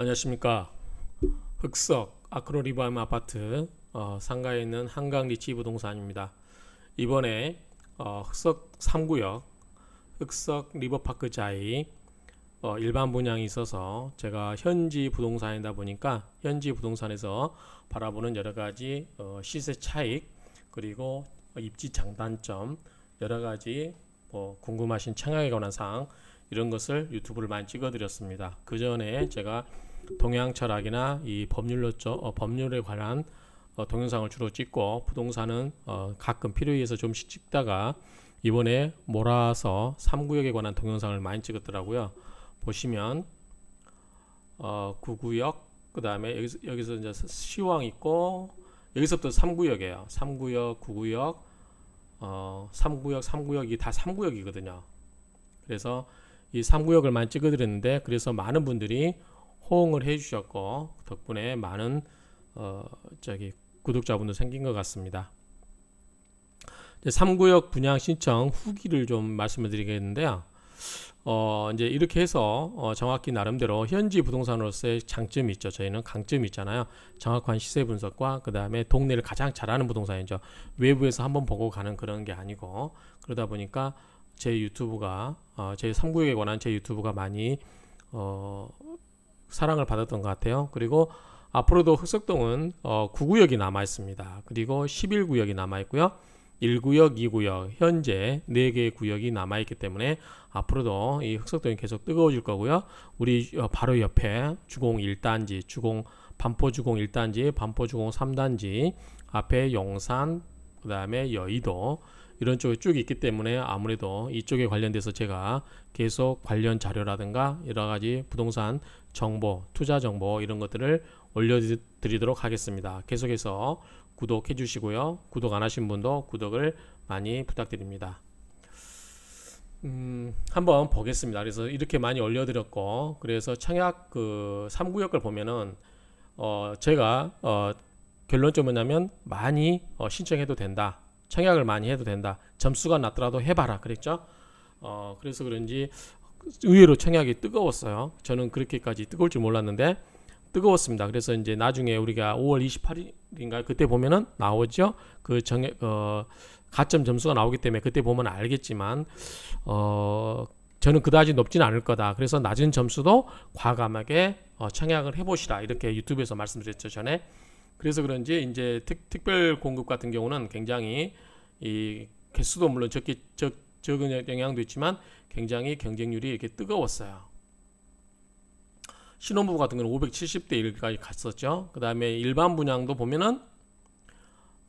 안녕하십니까 흑석 아크로리바임 아파트 어, 상가에 있는 한강 리치 부동산입니다 이번에 어, 흑석 3구역 흑석 리버파크 자이 어, 일반 분양이 있어서 제가 현지 부동산이다 보니까 현지 부동산에서 바라보는 여러가지 어, 시세 차익 그리고 입지 장단점 여러가지 뭐 어, 궁금하신 청약에 관한 사항 이런 것을 유튜브를 많이 찍어 드렸습니다 그 전에 제가 동양 철학이나 이 법률로 어, 법률에 관한 어, 동영상을 주로 찍고 부동산은 어, 가끔 필요에 의해서 좀씩 찍다가 이번에 몰아서 3구역에 관한 동영상을 많이 찍었더라고요. 보시면 어, 9구역 그 다음에 여기서, 여기서 이제 시황 있고 여기서부터 3구역이에요. 3구역, 9구역, 어, 3구역, 3구역이 다 3구역이거든요. 그래서 이 3구역을 많이 찍어드렸는데 그래서 많은 분들이 호응을 해주셨고 덕분에 많은 어, 저기 구독자분도 생긴 것 같습니다. 3구역 분양 신청 후기를 좀 말씀을 드리겠는데요. 어, 이제 이렇게 해서 어, 정확히 나름대로 현지 부동산으로서의 장점이 있죠. 저희는 강점이 있잖아요. 정확한 시세 분석과 그 다음에 동네를 가장 잘하는 부동산이죠. 외부에서 한번 보고 가는 그런 게 아니고 그러다 보니까 제 유튜브가 어, 제 3구역에 관한 제 유튜브가 많이 어, 사랑을 받았던 것 같아요. 그리고 앞으로도 흑석동은 어, 9구역이 남아 있습니다. 그리고 11구역이 남아 있고요. 1구역, 2구역 현재 4개의 구역이 남아 있기 때문에 앞으로도 이 흑석동이 계속 뜨거워질 거고요. 우리 어, 바로 옆에 주공 1단지, 주공 반포 주공 1단지, 반포 주공 3단지 앞에 용산, 그다음에 여의도 이런 쪽에 쭉 있기 때문에 아무래도 이쪽에 관련돼서 제가 계속 관련 자료라든가 여러 가지 부동산 정보, 투자 정보 이런 것들을 올려드리도록 하겠습니다. 계속해서 구독해 주시고요. 구독 안 하신 분도 구독을 많이 부탁드립니다. 음, 한번 보겠습니다. 그래서 이렇게 많이 올려드렸고, 그래서 청약 그 3구역을 보면은, 어, 제가, 어, 결론점은 뭐냐면, 많이 어, 신청해도 된다. 청약을 많이 해도 된다. 점수가 낮더라도 해봐라. 그랬죠? 어, 그래서 그런지 의외로 청약이 뜨거웠어요. 저는 그렇게까지 뜨거울 줄 몰랐는데 뜨거웠습니다. 그래서 이제 나중에 우리가 5월 28일인가 그때 보면은 나오죠. 그 정액 어 가점 점수가 나오기 때문에 그때 보면 알겠지만 어 저는 그다지 높진 않을 거다. 그래서 낮은 점수도 과감하게 어 청약을 해보시라 이렇게 유튜브에서 말씀드렸죠 전에. 그래서 그런지 이제 특, 별 공급 같은 경우는 굉장히 이 개수도 물론 적기, 적, 적은 영향도 있지만 굉장히 경쟁률이 이렇게 뜨거웠어요. 신혼부부 같은 경우는 570대 1까지 갔었죠. 그 다음에 일반 분양도 보면은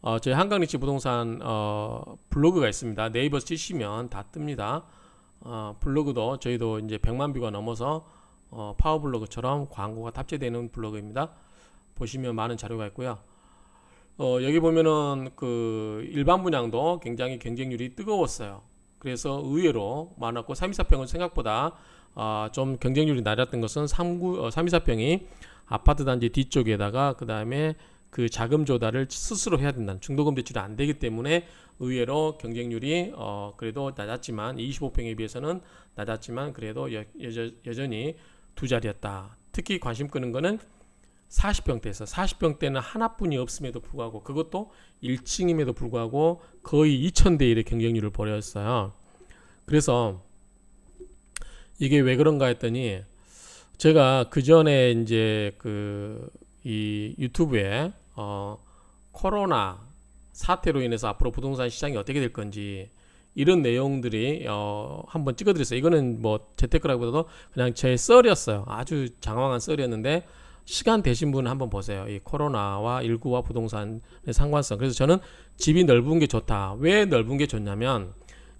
어, 저희 한강리치 부동산 어, 블로그가 있습니다. 네이버 치시면 다 뜹니다. 어, 블로그도 저희도 이제 100만 뷰가 넘어서 어, 파워블로그처럼 광고가 탑재되는 블로그입니다. 보시면 많은 자료가 있고요. 어, 여기 보면은 그 일반 분양도 굉장히 경쟁률이 뜨거웠어요. 그래서 의외로 많았고 324평은 생각보다 어, 좀 경쟁률이 낮았던 것은 39, 어, 324평이 아파트 단지 뒤쪽에다가 그 다음에 그 자금 조달을 스스로 해야 된다는 중도금 대출이 안 되기 때문에 의외로 경쟁률이 어 그래도 낮았지만 25평에 비해서는 낮았지만 그래도 여, 여, 여전히 두 자리였다. 특히 관심 끄는 거는 40병대에서 40병대는 하나뿐이 없음에도 불구하고 그것도 1층임에도 불구하고 거의 2000대 1의 경쟁률을 벌였어요. 그래서 이게 왜 그런가 했더니 제가 그 전에 이제 그 이 유튜브에 어 코로나 사태로 인해서 앞으로 부동산 시장이 어떻게 될 건지 이런 내용들이 어 한번 찍어드렸어요. 이거는 뭐 재테크라기보다도 그냥 제 썰이었어요. 아주 장황한 썰이었는데 시간 되신 분 한번 보세요. 이 코로나와 일구와 부동산의 상관성. 그래서 저는 집이 넓은 게 좋다. 왜 넓은 게 좋냐면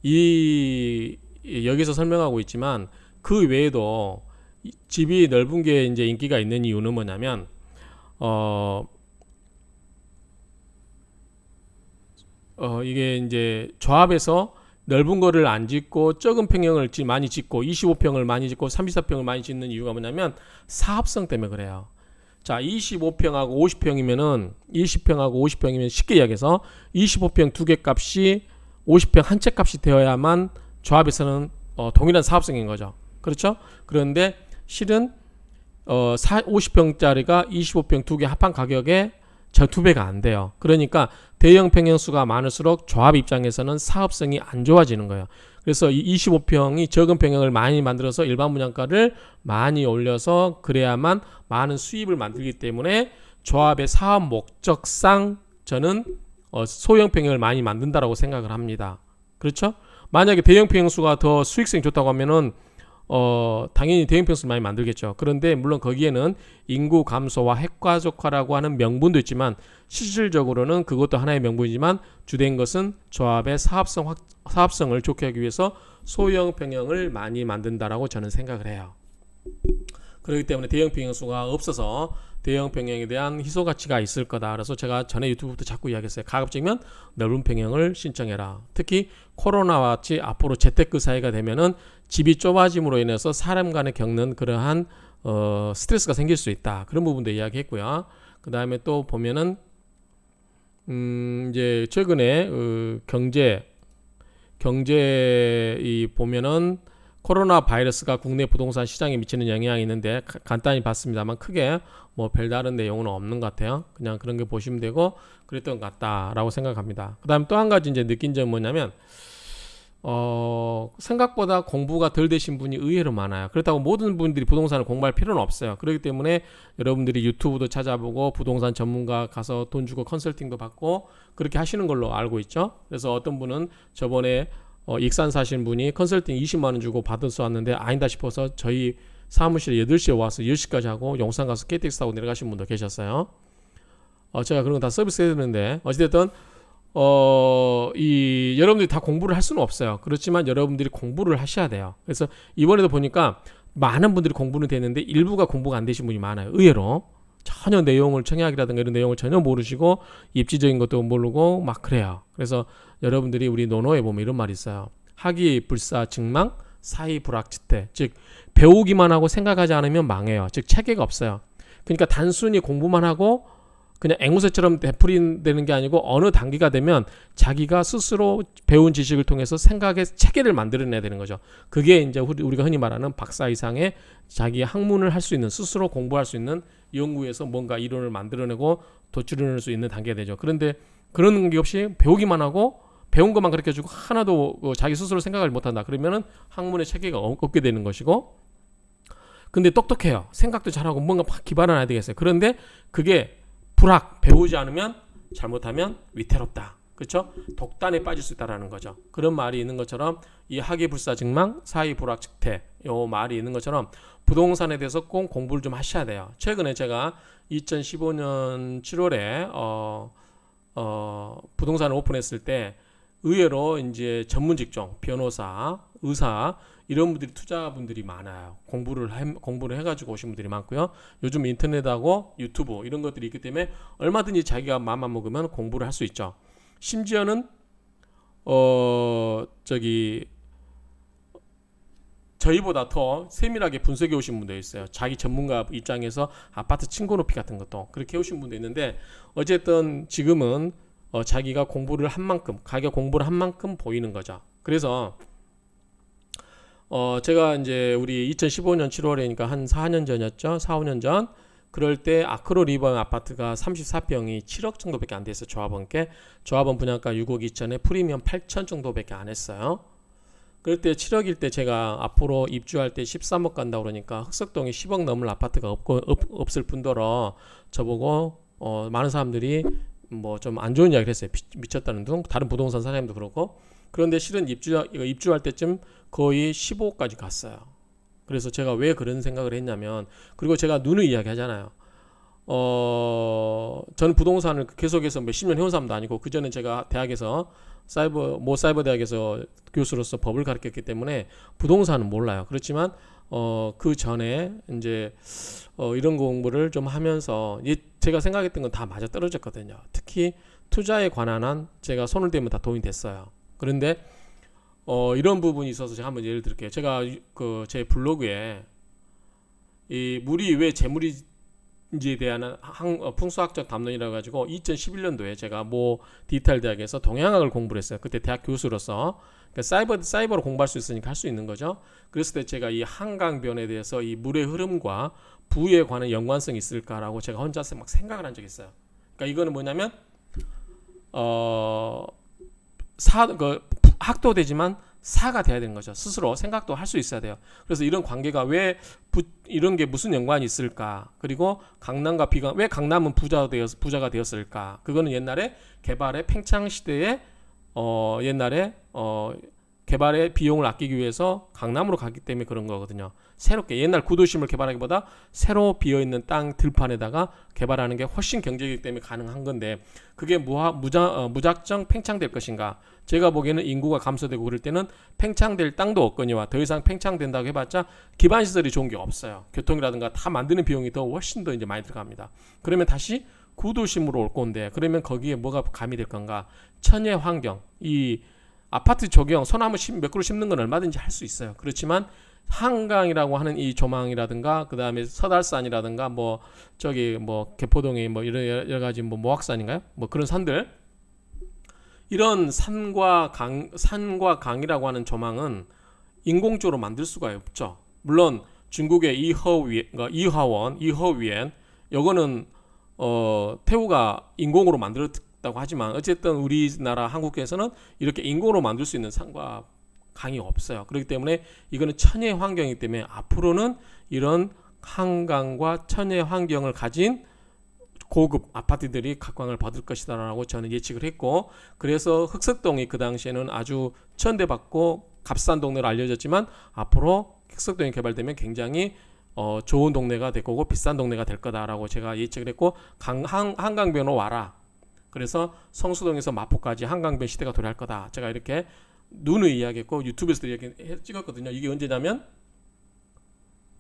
이 여기서 설명하고 있지만 그 외에도 집이 넓은 게 이제 인기가 있는 이유는 뭐냐면 어, 어 이게 이제 조합에서 넓은 거를 안 짓고 적은 평형을 많이 짓고 25평을 많이 짓고 34평을 많이 짓는 이유가 뭐냐면 사업성 때문에 그래요. 자, 25평하고 50평이면은 20평하고 50평이면 쉽게 이야기해서 25평 두 개 값이 50평 한 채 값이 되어야만 조합에서는 어, 동일한 사업성인 거죠. 그렇죠? 그런데 실은 어, 50평짜리가 25평 두 개 합한 가격에 저두 배가 안 돼요. 그러니까 대형 평형수가 많을수록 조합 입장에서는 사업성이 안 좋아지는 거예요. 그래서 이 25평이 적은 평형을 많이 만들어서 일반 분양가를 많이 올려서 그래야만 많은 수입을 만들기 때문에 조합의 사업 목적상 저는 어, 소형 평형을 많이 만든다라고 생각을 합니다. 그렇죠? 만약에 대형 평형수가 더 수익성이 좋다고 하면은 어, 당연히 대형 평수를 많이 만들겠죠. 그런데 물론 거기에는 인구 감소와 핵가족화라고 하는 명분도 있지만 실질적으로는 그것도 하나의 명분이지만 주된 것은 조합의 사업성 확, 사업성을 좋게 하기 위해서 소형 평형을 많이 만든다라고 저는 생각을 해요. 그렇기 때문에 대형 평형수가 없어서 대형 평형에 대한 희소 가치가 있을 거다. 그래서 제가 전에 유튜브부터 자꾸 이야기했어요. 가급적이면 넓은 평형을 신청해라. 특히 코로나와 같이 앞으로 재테크 사회가 되면은 집이 좁아짐으로 인해서 사람 간에 겪는 그러한 어, 스트레스가 생길 수 있다. 그런 부분도 이야기했고요. 그 다음에 또 보면은 음, 이제 최근에 어, 경제 경제 이 보면은 코로나 바이러스가 국내 부동산 시장에 미치는 영향이 있는데 간단히 봤습니다만 크게 뭐 별다른 내용은 없는 것 같아요. 그냥 그런 게 보시면 되고 그랬던 것 같다라고 생각합니다. 그 다음 또한 가지 이제 느낀 점은 뭐냐면 어, 생각보다 공부가 덜 되신 분이 의외로 많아요. 그렇다고 모든 분들이 부동산을 공부할 필요는 없어요. 그렇기 때문에 여러분들이 유튜브도 찾아보고 부동산 전문가 가서 돈 주고 컨설팅도 받고 그렇게 하시는 걸로 알고 있죠. 그래서 어떤 분은 저번에 어, 익산 사신 분이 컨설팅 20만 원 주고 받을 수 왔는데 아니다 싶어서 저희 사무실에 8시에 와서 10시까지 하고 용산 가서 KTX 타고 내려가신 분도 계셨어요. 어, 제가 그런 거 다 서비스 해야 되는데 어찌됐든 어, 이 여러분들이 다 공부를 할 수는 없어요. 그렇지만 여러분들이 공부를 하셔야 돼요. 그래서 이번에도 보니까 많은 분들이 공부는 되는데 일부가 공부가 안 되신 분이 많아요. 의외로 전혀 내용을 청약이라든가 이런 내용을 전혀 모르시고 입지적인 것도 모르고 막 그래요. 그래서 여러분들이 우리 논어에 보면 이런 말이 있어요. 학이 불사 증망 사이 불확지태 즉 배우기만 하고 생각하지 않으면 망해요 즉 체계가 없어요 그러니까 단순히 공부만 하고 그냥 앵무새처럼 되풀이되는 게 아니고 어느 단계가 되면 자기가 스스로 배운 지식을 통해서 생각의 체계를 만들어내야 되는 거죠. 그게 이제 우리가 흔히 말하는 박사 이상의 자기 학문을 할 수 있는 스스로 공부할 수 있는 연구에서 뭔가 이론을 만들어내고 도출해낼 수 있는 단계가 되죠. 그런데 그런 게 없이 배우기만 하고 배운 것만 가르쳐 주고 하나도 어, 자기 스스로 생각을 못 한다. 그러면은 학문의 체계가 없게 되는 것이고 근데 똑똑해요. 생각도 잘하고 뭔가 막 기반을 해야 되겠어요. 그런데 그게 불학 배우지 않으면 잘못하면 위태롭다. 그렇죠? 독단에 빠질 수 있다라는 거죠. 그런 말이 있는 것처럼 이 학위 불사증망, 사위 불학 직태 요 말이 있는 것처럼 부동산에 대해서 꼭 공부를 좀 하셔야 돼요. 최근에 제가 2015년 7월에 어, 어, 부동산을 오픈했을 때 의외로 이제 전문 직종, 변호사, 의사 이런 분들이 투자분들이 많아요. 공부를 해, 공부를 해가지고 오신 분들이 많고요. 요즘 인터넷하고 유튜브 이런 것들이 있기 때문에 얼마든지 자기가 마음만 먹으면 공부를 할 수 있죠. 심지어는 어 저기 저희보다 더 세밀하게 분석해 오신 분도 있어요. 자기 전문가 입장에서 아파트 층고 높이 같은 것도 그렇게 해 오신 분도 있는데 어쨌든 지금은 어, 자기가 공부를 한 만큼 가격 공부를 한 만큼 보이는 거죠. 그래서 어, 제가 이제 우리 2015년 7월이니까 한 4년 전이었죠. 4, 5년 전. 그럴 때 아크로 리버형 아파트가 34평이 7억 정도밖에 안 돼서 조합원께 조합원 분양가 6억 2천에 프리미엄 8천 정도밖에 안 했어요. 그럴 때 7억일 때 제가 앞으로 입주할 때 13억 간다 그러니까 흑석동에 10억 넘을 아파트가 없고 없, 없을 뿐더러 저보고 어, 많은 사람들이 뭐좀안 좋은 이야기를 했어요. 미, 쳤다는 등 다른 부동산 사장님도 그렇고 그런데 실은 입주 입주할 때쯤 거의 15까지 갔어요. 그래서 제가 왜 그런 생각을 했냐면 그리고 제가 눈을 이야기하잖아요. 어, 저는 부동산을 계속해서 몇십 뭐 년 해온 사람도 아니고 그 전에 제가 대학에서 사이버 모 사이버 대학에서 교수로서 법을 가르쳤기 때문에 부동산은 몰라요. 그렇지만 어, 그 전에 이제 어, 이런 공부를 좀 하면서 제가 생각했던 건 다 맞아 떨어졌거든요. 특히 투자에 관한 한 제가 손을 대면 다 도움이 됐어요. 그런데 어, 이런 부분이 있어서 제가 한번 예를 들게요. 제가 그 제 블로그에 이 물이 왜 재물이 인지에 대한 항, 어, 풍수학적 담론이라고 가지고 2011년도에 제가 뭐 디지털 대학에서 동양학을 공부를 했어요. 그때 대학 교수로서 그러니까 사이버 사이버로 공부할 수 있으니까 할 수 있는 거죠. 그랬을 때 제가 이 한강변에 대해서 이 물의 흐름과 부에 관한 연관성이 있을까라고 제가 혼자서 막 생각을 한 적이 있어요. 그러니까 이거는 뭐냐면 어사그 학도 되지만 사가 돼야 되는 거죠. 스스로 생각도 할 수 있어야 돼요. 그래서 이런 관계가 왜 부, 이런 게 무슨 연관이 있을까? 그리고 강남과 비강 왜 강남은 부자 되었, 부자가 되었을까? 그거는 옛날에 개발의 팽창 시대에 어 옛날에 어 개발의 비용을 아끼기 위해서 강남으로 가기 때문에 그런 거거든요. 새롭게 옛날 구도심을 개발하기보다 새로 비어있는 땅 들판에다가 개발하는 게 훨씬 경제이기 때문에 가능한 건데 그게 무하, 무자, 어, 무작정 팽창될 것인가 제가 보기에는 인구가 감소되고 그럴 때는 팽창될 땅도 없거니와 더 이상 팽창된다고 해봤자 기반시설이 좋은 게 없어요 교통이라든가 다 만드는 비용이 더 훨씬 더 이제 많이 들어갑니다 그러면 다시 구도심으로 올 건데 그러면 거기에 뭐가 가미될 건가 천혜 환경 이 아파트 적용 소나무 몇 그루 심는 건 얼마든지 할 수 있어요 그렇지만 한강이라고 하는 이 조망이라든가 그 다음에 서달산이라든가 뭐 저기 뭐 개포동에 뭐 이런 여러 가지 뭐 모악산인가요? 뭐 그런 산들 이런 산과 강 산과 강이라고 하는 조망은 인공적으로 만들 수가 없죠. 물론 중국의 이허위 그러니까 이화원 이허위엔 요거는 어 태우가 인공으로 만들었다고 하지만 어쨌든 우리나라 한국에서는 이렇게 인공으로 만들 수 있는 산과 강이 없어요. 그렇기 때문에 이거는 천혜 환경이기 때문에 앞으로는 이런 한강과 천혜 환경을 가진 고급 아파트들이 각광을 받을 것이다라고 저는 예측을 했고 그래서 흑석동이 그 당시에는 아주 천대받고 값싼 동네로 알려졌지만 앞으로 흑석동이 개발되면 굉장히 어, 좋은 동네가 될 거고 비싼 동네가 될 거다라고 제가 예측을 했고 강, 한, 한강변으로 와라 그래서 성수동에서 마포까지 한강변 시대가 도래할 거다 제가 이렇게 눈을 이야기했고 유튜브에서도 이야기 찍었거든요. 이게 언제냐면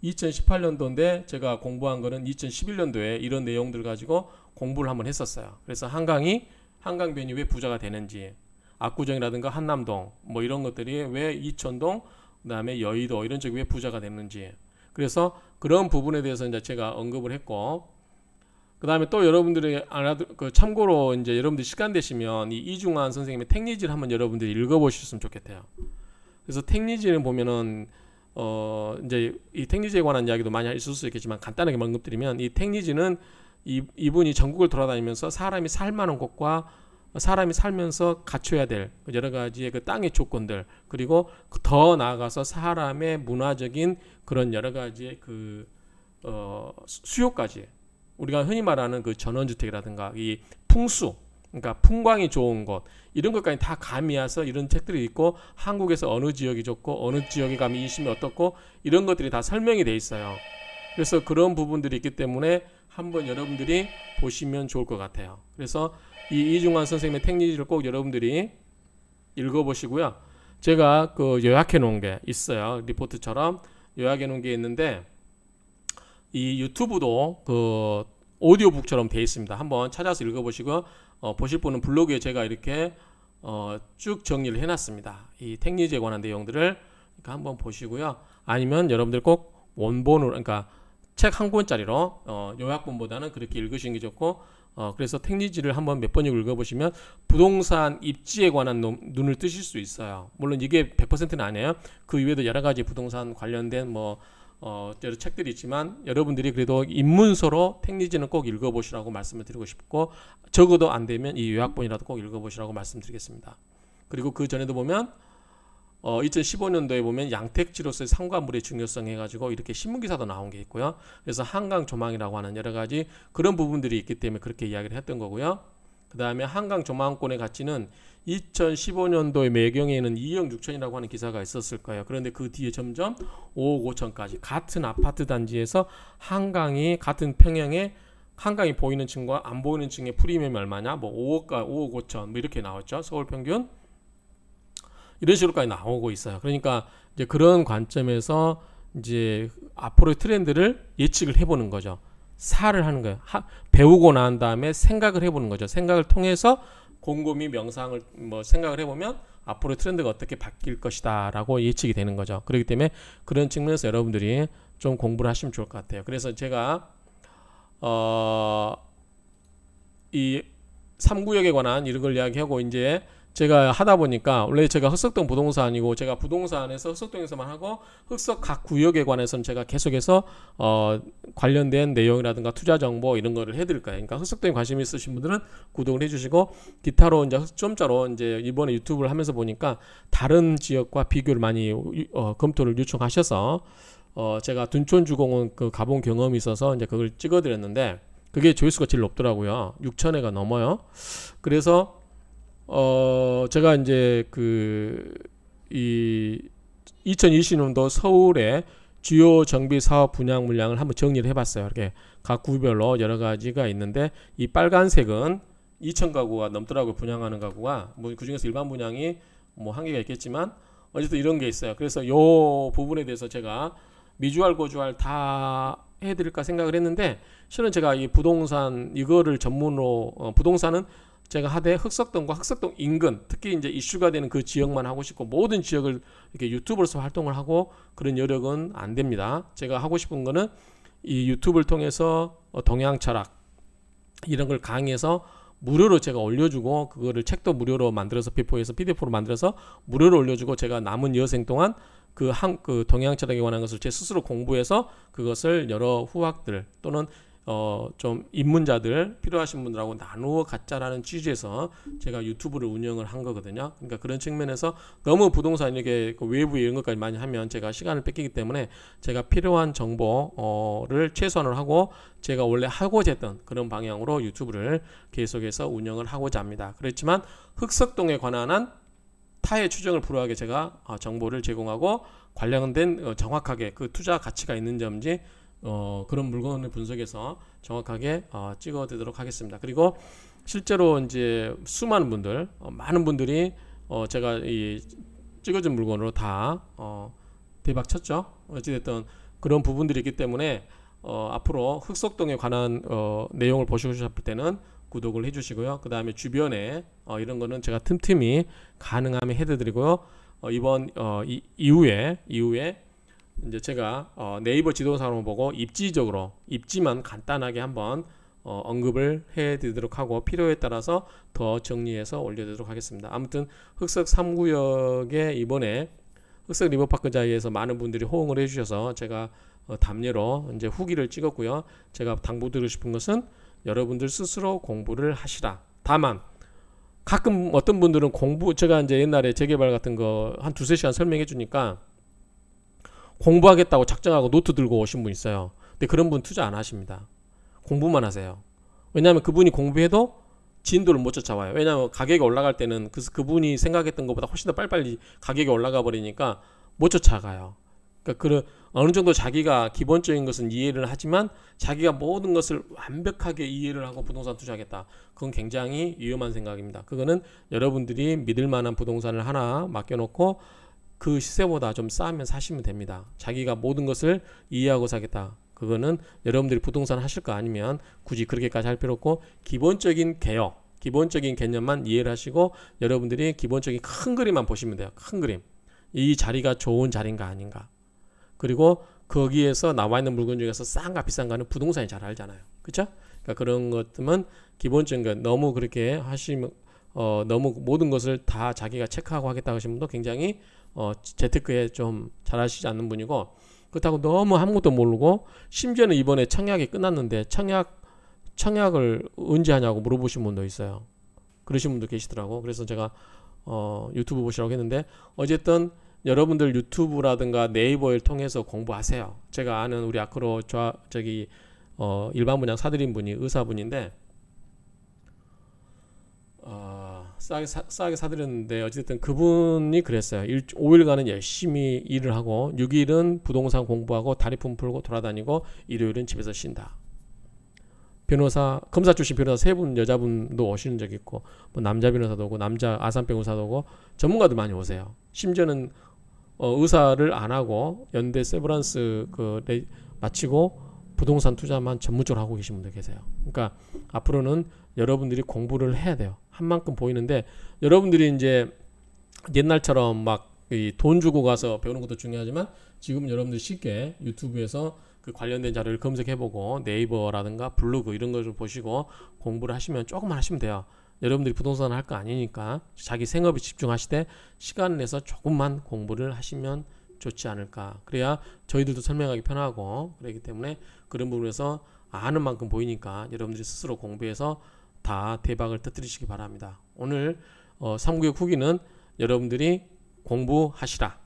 2018년도인데 제가 공부한 거는 2011년도에 이런 내용들 가지고 공부를 한번 했었어요. 그래서 한강이 한강변이 왜 부자가 되는지 압구정이라든가 한남동 뭐 이런 것들이 왜 이천동 그다음에 여의도 이런 쪽이 왜 부자가 되는지 그래서 그런 부분에 대해서 이제 제가 언급을 했고 그 다음에 또 여러분들이 알아들, 그 참고로 이제 여러분들 시간 되시면 이 이중환 선생님의 택리지를 한번 여러분들이 읽어보셨으면 좋겠대요. 그래서 택리지를 보면은 어 이제 이 택리지에 관한 이야기도 많이 있을 수 있겠지만 간단하게 언급드리면 이 택리지는 이 이분이 전국을 돌아다니면서 사람이 살만한 곳과 사람이 살면서 갖춰야 될 여러 가지의 그 땅의 조건들 그리고 더 나아가서 사람의 문화적인 그런 여러 가지의 그 어, 수요까지 우리가 흔히 말하는 그 전원주택이라든가 이 풍수 그러니까 풍광이 좋은 곳 이런 것까지 다 가미해서 이런 책들이 있고 한국에서 어느 지역이 좋고 어느 지역이 가이 이심이 어떻고 이런 것들이 다 설명이 돼 있어요. 그래서 그런 부분들이 있기 때문에 한번 여러분들이 보시면 좋을 것 같아요. 그래서 이 이중환 선생님의 택니지를꼭 여러분들이 읽어보시고요. 제가 그 요약해 놓은 게 있어요. 리포트처럼 요약해 놓은 게 있는데 이 유튜브도 그 오디오북처럼 되어 있습니다. 한번 찾아서 읽어보시고 어, 보실 분은 블로그에 제가 이렇게 어, 쭉 정리를 해놨습니다. 이 텍리즈에 관한 내용들을 그러니까 한번 보시고요. 아니면 여러분들 꼭 원본으로 그러니까 책 한 권짜리로 어, 요약본보다는 그렇게 읽으시는 게 좋고 어, 그래서 택리지를 한번 몇번이 읽어보시면 부동산 입지에 관한 논, 눈을 뜨실 수 있어요. 물론 이게 100%는 아니에요. 그 외에도 여러 가지 부동산 관련된 뭐 어, 여러 책들이 있지만 여러분들이 그래도 입문서로 택리지는꼭 읽어보시라고 말씀을 드리고 싶고 적어도 안 되면 이 요약본이라도 꼭 읽어보시라고 말씀드리겠습니다. 그리고 그 전에도 보면 어, 2015년도에 보면 양택지로서의 상과물의 중요성 해가지고 이렇게 신문기사도 나온 게 있고요. 그래서 한강 조망이라고 하는 여러 가지 그런 부분들이 있기 때문에 그렇게 이야기를 했던 거고요. 그 다음에 한강 조망권의 가치는 2015년도에 매경에는 2억 6천이라고 하는 기사가 있었을 거예요. 그런데 그 뒤에 점점 5억 5천까지 같은 아파트 단지에서 한강이 같은 평양에 한강이 보이는 층과 안 보이는 층의 프리미엄이 얼마냐? 뭐 5억과 5억 5천 뭐 이렇게 나왔죠. 서울 평균 이런 식으로까지 나오고 있어요. 그러니까 이제 그런 관점에서 이제 앞으로의 트렌드를 예측을 해보는 거죠. 사를 하는 거예요. 하, 배우고 난 다음에 생각을 해보는 거죠. 생각을 통해서 곰곰이 명상을 뭐 생각을 해보면 앞으로 트렌드가 어떻게 바뀔 것이다라고 예측이 되는 거죠. 그렇기 때문에 그런 측면에서 여러분들이 좀 공부를 하시면 좋을 것 같아요. 그래서 제가 어이 3구역에 관한 이런 걸 이야기하고 이제 제가 하다 보니까 원래 제가 흑석동 부동산이고 제가 부동산에서 흑석동에서만 하고 흑석 각 구역에 관해서는 제가 계속해서 어 관련된 내용이라든가 투자 정보 이런 거를 해드릴 거예요. 그러니까 흑석동에 관심 있으신 분들은 구독을 해주시고 기타로 이제 흑점자로 이제 이번에 유튜브를 하면서 보니까 다른 지역과 비교를 많이 어 검토를 요청하셔서 어 제가 둔촌 주공은그 가본 경험이 있어서 이제 그걸 찍어드렸는데 그게 조회수가 제일 높더라고요. 6천회가 넘어요. 그래서 어 제가 이제 그 이 2020년도 서울의 주요 정비 사업 분양 물량을 한번 정리를 해봤어요. 이렇게 각 구별로 여러 가지가 있는데 이 빨간색은 2천 가구가 넘더라고요. 분양하는 가구가 뭐 그중에서 일반 분양이 뭐 한계가 있겠지만 어쨌든 이런 게 있어요. 그래서 요 부분에 대해서 제가 미주알 고주알 다 해드릴까 생각을 했는데 실은 제가 이 부동산 이거를 전문으로 어, 부동산은 제가 하되 흑석동과 흑석동 인근 특히 이제 이슈가 되는 그 지역만 하고 싶고 모든 지역을 이렇게 유튜브로서 활동을 하고 그런 여력은 안 됩니다. 제가 하고 싶은 거는 이 유튜브를 통해서 어, 동양 철학 이런 걸 강의해서 무료로 제가 올려주고 그거를 책도 무료로 만들어서 배포에서 PDF로 만들어서 무료로 올려주고 제가 남은 여생 동안 그, 한, 그 동양 철학에 관한 것을 제 스스로 공부해서 그것을 여러 후학들 또는 어, 좀 입문자들 필요하신 분들하고 나누어 갖자라는 취지에서 제가 유튜브를 운영을 한 거거든요. 그러니까 그런 측면에서 너무 부동산 이렇게 그 외부 이런 것까지 많이 하면 제가 시간을 뺏기기 때문에 제가 필요한 정보를 최선을 하고 제가 원래 하고자 했던 그런 방향으로 유튜브를 계속해서 운영을 하고자 합니다. 그렇지만 흑석동에 관한 한 타의 추정을 불허하게 제가 아, 정보를 제공하고 관련된 어, 정확하게 그 투자 가치가 있는 점인지 어, 그런 물건을 분석해서 정확하게 어, 찍어드리도록 하겠습니다. 그리고 실제로 이제 수많은 분들, 어, 많은 분들이 어, 제가 이 찍어준 물건으로 다 어, 대박 쳤죠. 어찌됐든 그런 부분들이 있기 때문에 어, 앞으로 흑석동에 관한 어, 내용을 보시고 싶을 때는 구독을 해주시고요. 그 다음에 주변에 어, 이런 거는 제가 틈틈이 가능하면 해드리고요. 어, 이번 어, 이, 이후에 이후에 이제 제가 어, 네이버 지도상으로 보고 입지적으로 입지만 간단하게 한번 어, 언급을 해드리도록 하고 필요에 따라서 더 정리해서 올려드리도록 하겠습니다. 아무튼 흑석 3구역에 이번에 흑석 리버파크 자이에서 많은 분들이 호응을 해주셔서 제가 어, 담례로 이제 후기를 찍었고요. 제가 당부드리고 싶은 것은 여러분들 스스로 공부를 하시라. 다만 가끔 어떤 분들은 공부 제가 이제 옛날에 재개발 같은 거 한 두세 시간 설명해 주니까 공부하겠다고 작정하고 노트 들고 오신 분 있어요. 근데 그런 분 투자 안 하십니다. 공부만 하세요. 왜냐하면 그분이 공부해도 진도를 못 쫓아와요. 왜냐하면 가격이 올라갈 때는 그, 그분이 생각했던 것보다 훨씬 더 빨리빨리 가격이 올라가 버리니까 못 쫓아가요. 그러니까 그런 어느 정도 자기가 기본적인 것은 이해를 하지만 자기가 모든 것을 완벽하게 이해를 하고 부동산 투자하겠다. 그건 굉장히 위험한 생각입니다. 그거는 여러분들이 믿을 만한 부동산을 하나 맡겨놓고 그 시세보다 좀 싸면 사시면 됩니다. 자기가 모든 것을 이해하고 사겠다. 그거는 여러분들이 부동산 하실 거 아니면 굳이 그렇게까지 할 필요 없고 기본적인 개혁, 기본적인 개념만 이해를 하시고 여러분들이 기본적인 큰 그림만 보시면 돼요. 큰 그림. 이 자리가 좋은 자리인가 아닌가. 그리고 거기에서 나와 있는 물건 중에서 싼가 비싼가는 부동산이 잘 알잖아요. 그쵸 그러니까 그런 것들은 기본적인 거 너무 그렇게 하시면 어, 너무 모든 것을 다 자기가 체크하고 하겠다 하시는 분도 굉장히 어, 재테크에 좀 잘하시지 않는 분이고 그렇다고 너무 아무것도 모르고 심지어는 이번에 청약이 끝났는데 청약 청약을 언제 하냐고 물어보신 분도 있어요. 그러신 분도 계시더라고. 그래서 제가 어, 유튜브 보시라고 했는데 어쨌든 여러분들 유튜브라든가 네이버를 통해서 공부하세요. 제가 아는 우리 아크로 좌, 저기 어, 일반 분양 사드린 분이 의사분인데 어, 싸게, 사, 싸게 사드렸는데 어쨌든 그분이 그랬어요. 일, 5일간은 열심히 일을 하고 6일은 부동산 공부하고 다리품 풀고 돌아다니고 일요일은 집에서 쉰다. 변호사 검사 출신 변호사 세 분 여자분도 오시는 적 있고 뭐 남자 변호사도 오고 남자 아산 변호사도 오고 전문가도 많이 오세요. 심지어는 어, 의사를 안 하고 연대 세브란스 그 레, 마치고 부동산 투자만 전문적으로 하고 계신 분들 계세요. 그러니까 앞으로는 여러분들이 공부를 해야 돼요. 한 만큼 보이는데 여러분들이 이제 옛날처럼 막 돈 주고 가서 배우는 것도 중요하지만 지금 여러분들 쉽게 유튜브에서 그 관련된 자료를 검색해보고 네이버라든가 블로그 이런 걸 좀 보시고 공부를 하시면 조금만 하시면 돼요. 여러분들이 부동산 을할 거 아니니까 자기 생업에 집중하시되 시간 내서 조금만 공부를 하시면 좋지 않을까. 그래야 저희들도 설명하기 편하고 그렇기 때문에 그런 부분에서 아는 만큼 보이니까 여러분들이 스스로 공부해서 다 대박을 터뜨리시기 바랍니다. 오늘 어, 3구역 후기는 여러분들이 공부하시라.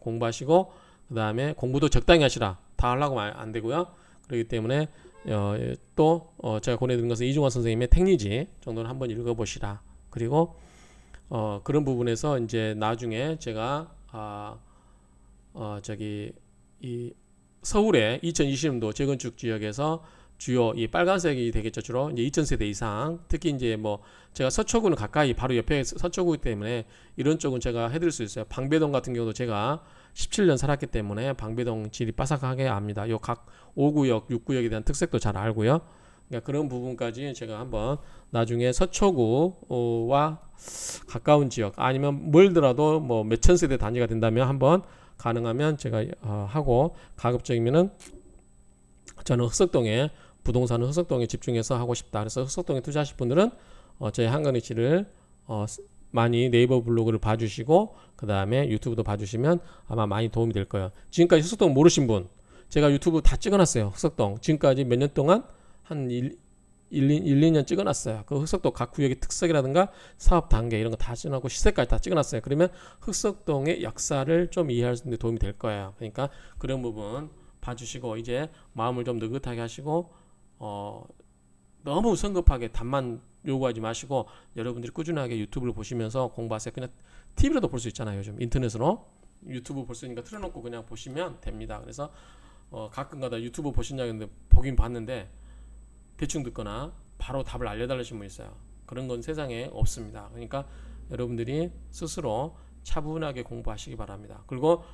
공부하시고 그 다음에 공부도 적당히 하시라. 다 하려고 안 되고요. 그렇기 때문에 어, 또 어, 제가 권해드린 것은 이중환 선생님의 택리지 정도는 한번 읽어보시라. 그리고 어, 그런 부분에서 이제 나중에 제가 아, 어, 저기 이 서울의 2020년도 재건축 지역에서 주요 이 빨간색이 되겠죠 주로 이제 2000세대 이상 특히 이제 뭐 제가 서초구는 가까이 바로 옆에 서초구 이 때문에 이런 쪽은 제가 해드릴 수 있어요 방배동 같은 경우도 제가 17년 살았기 때문에 방배동 질이 빠삭하게 압니다 요 각 5구역 6구역에 대한 특색도 잘 알고요 그러니까 그런 부분까지 제가 한번 나중에 서초구와 가까운 지역 아니면 멀더라도 뭐 몇천 세대 단위가 된다면 한번 가능하면 제가 어, 하고 가급적이면은 저는 흑석동에 부동산은 흑석동에 집중해서 하고 싶다. 그래서 흑석동에 투자하실 분들은 어, 저희 한간의치를 어, 많이 네이버 블로그를 봐주시고 그 다음에 유튜브도 봐주시면 아마 많이 도움이 될 거예요. 지금까지 흑석동 모르신 분 제가 유튜브 다 찍어놨어요. 흑석동 지금까지 몇 년 동안 한 1, 1, 1 2년 찍어놨어요. 그 흑석동 각 구역의 특색이라든가 사업 단계 이런 거 다 찍어놨고 시세까지 다 찍어놨어요. 그러면 흑석동의 역사를 좀 이해할 수 있는 데 도움이 될 거예요. 그러니까 그런 부분 봐주시고 이제 마음을 좀 느긋하게 하시고 어, 너무 성급하게 답만 요구하지 마시고 여러분들이 꾸준하게 유튜브를 보시면서 공부하세요. 그냥 TV로도 볼 수 있잖아요. 요즘 인터넷으로 유튜브 볼 수 있으니까 틀어놓고 그냥 보시면 됩니다. 그래서 어, 가끔가다 유튜브 보신다는데 보긴 봤는데 대충 듣거나 바로 답을 알려달라신 분 있어요. 그런 건 세상에 없습니다. 그러니까 여러분들이 스스로 차분하게 공부하시기 바랍니다. 그리고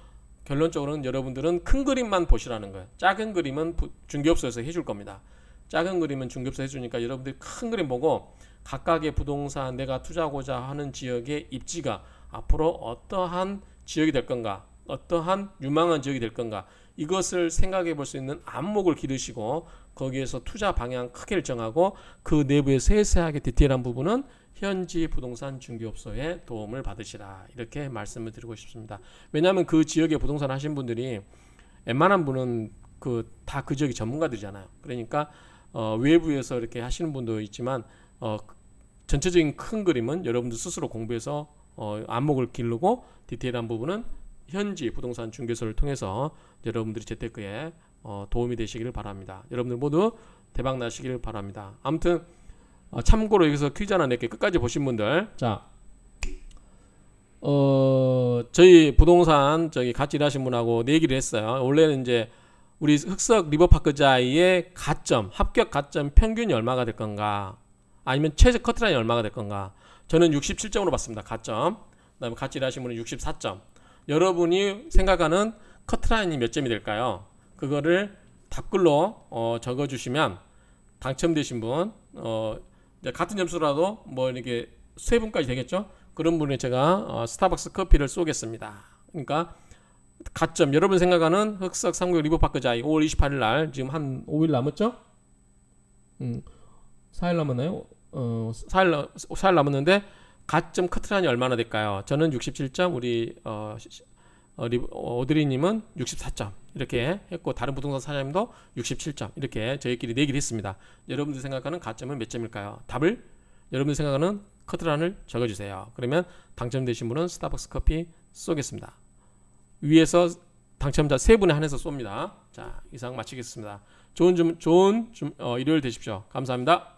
결론적으로는 여러분들은 큰 그림만 보시라는 거예요. 작은 그림은 중개업소에서 해줄 겁니다. 작은 그림은 중개업소 해주니까 여러분들이 큰 그림 보고 각각의 부동산 내가 투자하고자 하는 지역의 입지가 앞으로 어떠한 지역이 될 건가 어떠한 유망한 지역이 될 건가 이것을 생각해 볼 수 있는 안목을 기르시고 거기에서 투자 방향 크게를 정하고 그 내부의 세세하게 디테일한 부분은 현지 부동산 중개업소의 도움을 받으시라 이렇게 말씀을 드리고 싶습니다 왜냐하면 그 지역에 부동산 하신 분들이 웬만한 분은 그 다그 그 지역의 전문가들이잖아요 그러니까 어, 외부에서 이렇게 하시는 분도 있지만 어, 전체적인 큰 그림은 여러분들 스스로 공부해서 어, 안목을 기르고 디테일한 부분은 현지 부동산 중개소를 통해서 여러분들이 재테크에 어, 도움이 되시기를 바랍니다. 여러분들 모두 대박 나시기를 바랍니다. 아무튼 어, 참고로 여기서 퀴즈 하나 낼게 끝까지 보신 분들 자 어, 저희 부동산 저기 같이 일하신 분하고 내기를 했어요. 원래는 이제 우리 흑석 리버파크자의 이 가점, 합격 가점 평균이 얼마가 될 건가? 아니면 최저 커트라인이 얼마가 될 건가? 저는 67점으로 봤습니다. 가점. 그다음에 같이 일하신 분은 64점. 여러분이 생각하는 커트라인이 몇 점이 될까요? 그거를 답글로 어, 적어주시면 당첨되신 분, 어, 같은 점수라도 뭐 이렇게 세 분까지 되겠죠? 그런 분에 제가 어, 스타벅스 커피를 쏘겠습니다. 그러니까 가점 여러분 생각하는 흑석 삼국 리버파크자이 5월 28일 날 지금 한 5일 남았죠? 음, 4일 남았나요? 어, 4일, 4일 남았는데 가점 커트라인이 얼마나 될까요? 저는 67점, 우리 어, 어, 리, 어, 오드리님은 64점 이렇게 했고 다른 부동산 사장님도 67점 이렇게 저희끼리 내기를 했습니다. 여러분들 생각하는 가점은 몇 점일까요? 답을 여러분들 생각하는 커트라인을 적어주세요. 그러면 당첨되신 분은 스타벅스 커피 쏘겠습니다. 위에서 당첨자 세 분에 한해서 쏩니다. 자, 이상 마치겠습니다. 좋은 좀 좋은 좀 어, 일요일 되십시오. 감사합니다.